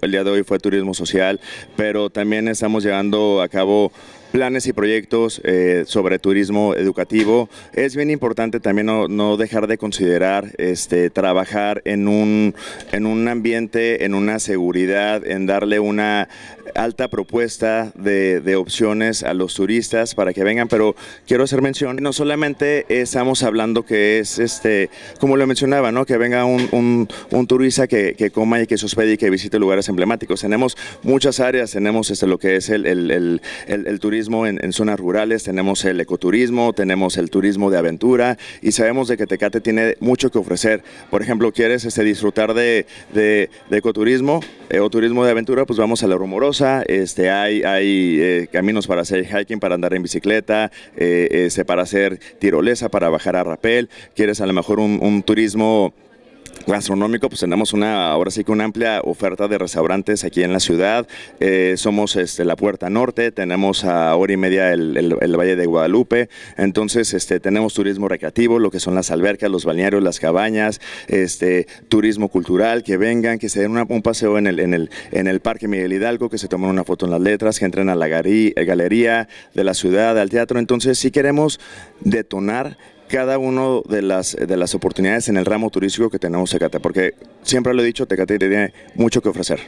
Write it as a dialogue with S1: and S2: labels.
S1: El día de hoy fue turismo social, pero también estamos llevando a cabo planes y proyectos eh, sobre turismo educativo. Es bien importante también no, dejar de considerar este, trabajar en un, en un ambiente, en una seguridad, en darle una alta propuesta de, opciones a los turistas para que vengan, pero quiero hacer mención, no solamente estamos hablando que es, este, como lo mencionaba, ¿no? que venga un, turista que, coma y que se hospede y que visite lugares emblemáticos. Tenemos muchas áreas, tenemos este, lo que es el turismo en, zonas rurales, tenemos el ecoturismo, tenemos el turismo de aventura y sabemos de que Tecate tiene mucho que ofrecer. Por ejemplo, quieres este, disfrutar de, ecoturismo eh, o turismo de aventura, pues vamos a La Rumorosa, este, hay, hay eh, caminos para hacer hiking, para andar en bicicleta, eh, este, para hacer tirolesa, para bajar a rapel, quieres a lo mejor un turismo gastronómico, pues tenemos una, ahora sí que una amplia oferta de restaurantes aquí en la ciudad. Eh, somos este, la Puerta Norte, tenemos a hora y media el, Valle de Guadalupe, entonces este, tenemos turismo recreativo, lo que son las albercas, los balnearios, las cabañas, este, turismo cultural, que vengan, que se den una, un paseo en el, en, el, en el Parque Miguel Hidalgo, que se tomen una foto en las letras, que entren a la galería de la ciudad, al teatro. Entonces si queremos detonar cada una de las, eh, de las oportunidades en el ramo turístico que tenemos Tecate, porque siempre lo he dicho, Tecate tiene mucho que ofrecer.